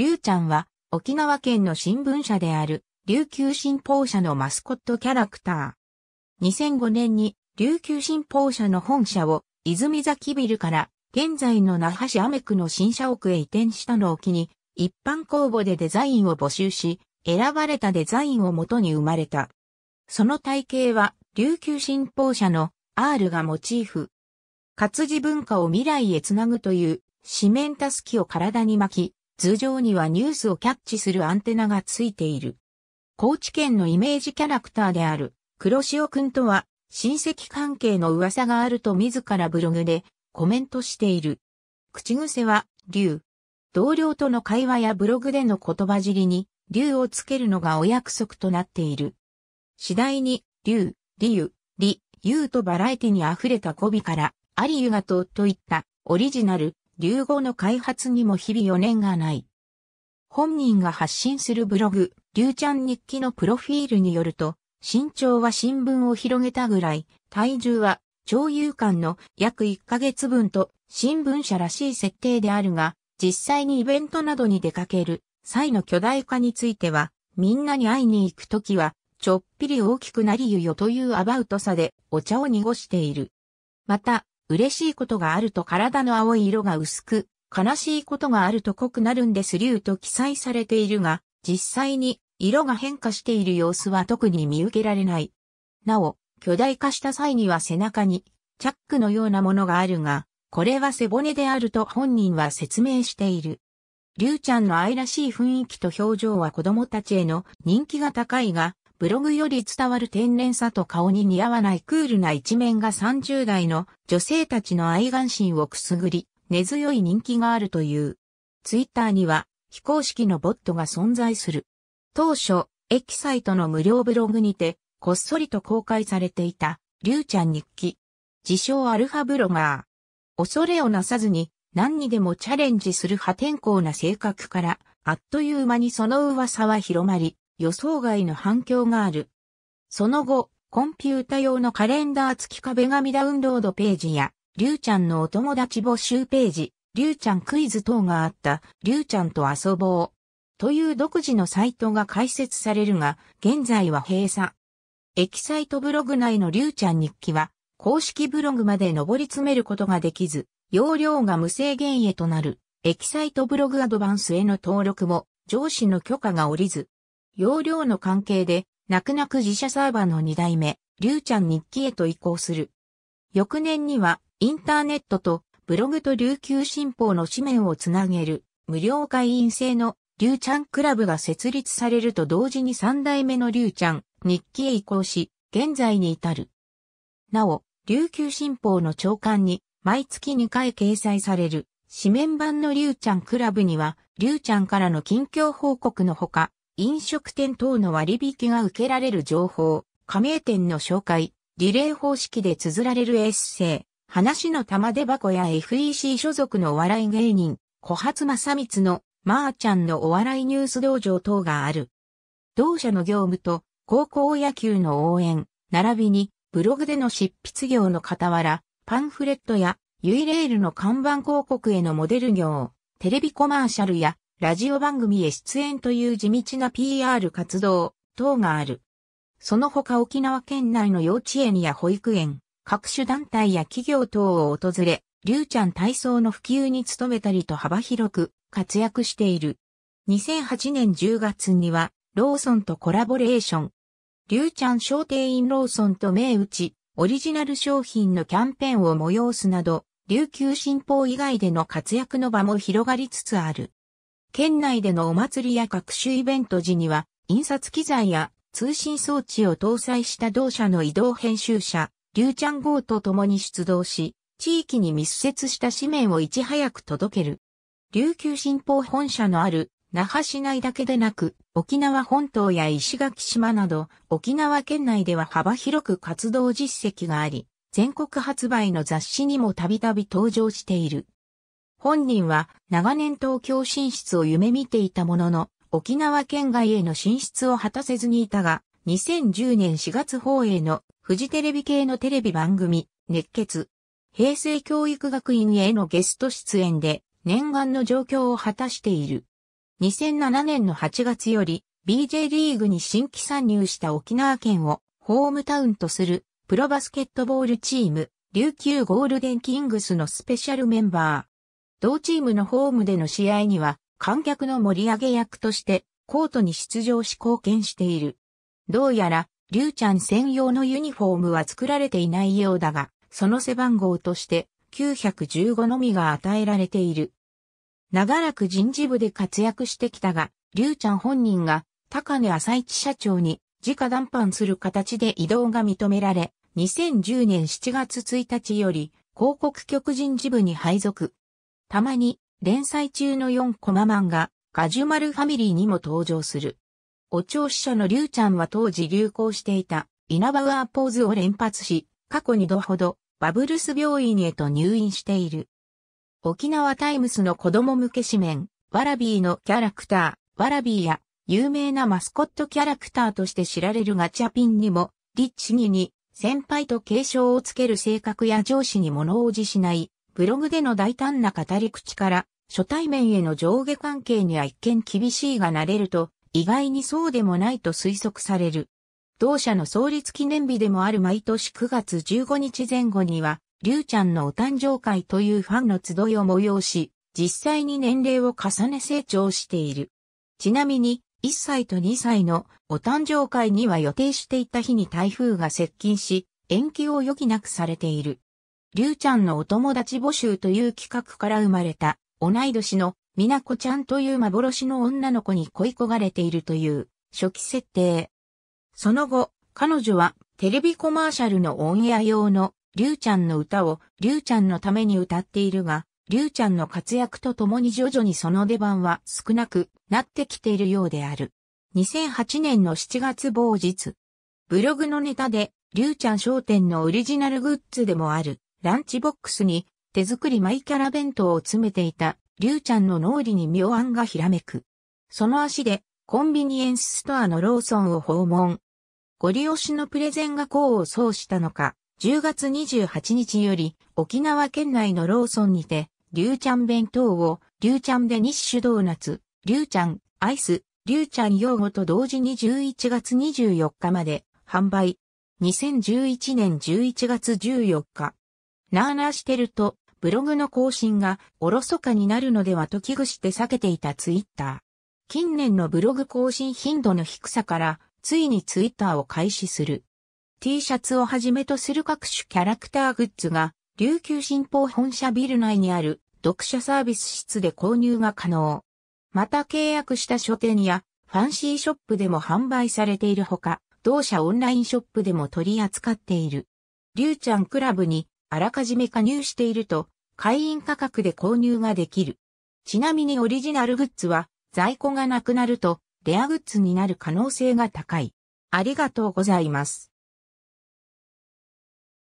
りゅうちゃんは、沖縄県の新聞社である、琉球新報社のマスコットキャラクター。2005年に、琉球新報社の本社を、泉崎ビルから、現在の那覇市アメ区の新社屋へ移転したのを機に、一般公募でデザインを募集し、選ばれたデザインをもとに生まれた。その体系は、琉球新報社の R がモチーフ。活字文化を未来へつなぐという、四面たすきを体に巻き、頭上にはニュースをキャッチするアンテナがついている。高知県のイメージキャラクターである黒潮くんとは親戚関係の噂があると自らブログでコメントしている。口癖は竜。同僚との会話やブログでの言葉尻に竜をつけるのがお約束となっている。次第に竜、理由、とバラエティに溢れた語尾から、ありゆがとといったオリジナル、流語の開発にも日々余念がない。本人が発信するブログ、流ちゃん日記のプロフィールによると、身長は新聞を広げたぐらい、体重は、超有感の約1ヶ月分と、新聞社らしい設定であるが、実際にイベントなどに出かける際の巨大化については、みんなに会いに行くときは、ちょっぴり大きくなりゆよというアバウトさでお茶を濁している。また、嬉しいことがあると体の青い色が薄く、悲しいことがあると濃くなるんです竜と記載されているが、実際に色が変化している様子は特に見受けられない。なお、巨大化した際には背中にチャックのようなものがあるが、これは背骨であると本人は説明している。りゅうちゃんの愛らしい雰囲気と表情は子供たちへの人気が高いが、ブログより伝わる天然さと顔に似合わないクールな一面が30代の女性たちの愛眼心をくすぐり、根強い人気があるという。ツイッターには非公式のボットが存在する。当初、エキサイトの無料ブログにて、こっそりと公開されていた、りゅうちゃん日記。自称アルファブロガー。恐れをなさずに、何にでもチャレンジする破天荒な性格から、あっという間にその噂は広まり、予想外の反響がある。その後、コンピュータ用のカレンダー付き壁紙ダウンロードページや、りゅうちゃんのお友達募集ページ、りゅうちゃんクイズ等があった、りゅうちゃんと遊ぼう。という独自のサイトが開設されるが、現在は閉鎖。エキサイトブログ内のりゅうちゃん日記は、公式ブログまで上り詰めることができず、容量が無制限へとなる、エキサイトブログアドバンスへの登録も、上司の許可が下りず、容量の関係で、泣く泣く自社サーバーの2代目、りゅうちゃん日記へと移行する。翌年には、インターネットとブログと琉球新報の紙面をつなげる、無料会員制のりゅうちゃんクラブが設立されると同時に3代目のりゅうちゃん日記へ移行し、現在に至る。なお、琉球新報の長官に毎月2回掲載される紙面版のりゅうちゃんクラブには、りゅうちゃんからの近況報告のほか、飲食店等の割引が受けられる情報、加盟店の紹介、リレー方式で綴られるエッセイ、話の玉出箱や FEC 所属のお笑い芸人、小初正光の、まー、ちゃんのお笑いニュース道場等がある。同社の業務と、高校野球の応援、並びに、ブログでの執筆業の傍ら、パンフレットや、ユイレールの看板広告へのモデル業、テレビコマーシャルや、ラジオ番組へ出演という地道な PR 活動等がある。その他沖縄県内の幼稚園や保育園、各種団体や企業等を訪れ、りゅうちゃん体操の普及に努めたりと幅広く活躍している。2008年10月には、ローソンとコラボレーション。りゅうちゃん商店員ローソンと銘打ち、オリジナル商品のキャンペーンを催すなど、琉球新報以外での活躍の場も広がりつつある。県内でのお祭りや各種イベント時には、印刷機材や通信装置を搭載した同社の移動編集者、リュウチャン号と共に出動し、地域に密接した紙面をいち早く届ける。琉球新報本社のある那覇市内だけでなく、沖縄本島や石垣島など、沖縄県内では幅広く活動実績があり、全国発売の雑誌にもたびたび登場している。本人は長年東京進出を夢見ていたものの、沖縄県外への進出を果たせずにいたが、2010年4月放映のフジテレビ系のテレビ番組、熱血、平成教育学院へのゲスト出演で念願の状況を果たしている。2007年の8月より BJ リーグに新規参入した沖縄県をホームタウンとするプロバスケットボールチーム琉球ゴールデンキングスのスペシャルメンバー。同チームのホームでの試合には観客の盛り上げ役としてコートに出場し貢献している。どうやら、リュウちゃん専用のユニフォームは作られていないようだが、その背番号として915のみが与えられている。長らく人事部で活躍してきたが、リュウちゃん本人が高根朝市社長に直談判する形で移動が認められ、2010年7月1日より広告局人事部に配属。たまに連載中の4コマ漫画、ガジュマルファミリーにも登場する。お調子者のリュウちゃんは当時流行していたイナバウアーポーズを連発し、過去2度ほどバブルス病院へと入院している。沖縄タイムスの子供向け紙面、ワラビーのキャラクター、ワラビーや有名なマスコットキャラクターとして知られるガチャピンにも、リッチギに先輩と継承をつける性格や上司に物おじしないブログでの大胆な語り口から、初対面への上下関係には一見厳しいが慣れると、意外にそうでもないと推測される。同社の創立記念日でもある毎年9月15日前後には、りゅうちゃんのお誕生会というファンの集いを催し、実際に年齢を重ね成長している。ちなみに、1歳と2歳のお誕生会には予定していた日に台風が接近し、延期を余儀なくされている。りゅうちゃんのお友達募集という企画から生まれた、同い年の、みなこちゃんという幻の女の子に恋焦がれているという、初期設定。その後、彼女は、テレビコマーシャルのオンエア用の、りゅうちゃんの歌を、りゅうちゃんのために歌っているが、りゅうちゃんの活躍とともに徐々にその出番は少なくなってきているようである。2008年の7月某日、ブログのネタで、りゅうちゃん商店のオリジナルグッズでもある、ランチボックスに手作りマイキャラ弁当を詰めていた、りゅうちゃんの脳裏に妙案がひらめく。その足でコンビニエンスストアのローソンを訪問。ご利用しのプレゼンが功を奏したのか、10月28日より沖縄県内のローソンにて、りゅうちゃん弁当を、りゅうちゃんでニッシュドーナツ、りゅうちゃん、アイス、りゅうちゃん用語と同時に11月24日まで販売。2011年11月14日、なあなあしてると、ブログの更新がおろそかになるのではと危惧して避けていたツイッター。近年のブログ更新頻度の低さから、ついにツイッターを開始する。T シャツをはじめとする各種キャラクターグッズが、琉球新報本社ビル内にある読者サービス室で購入が可能。また契約した書店やファンシーショップでも販売されているほか、同社オンラインショップでも取り扱っている。りゅうちゃんクラブにあらかじめ加入していると、会員価格で購入ができる。ちなみにオリジナルグッズは、在庫がなくなると、レアグッズになる可能性が高い。ありがとうございます。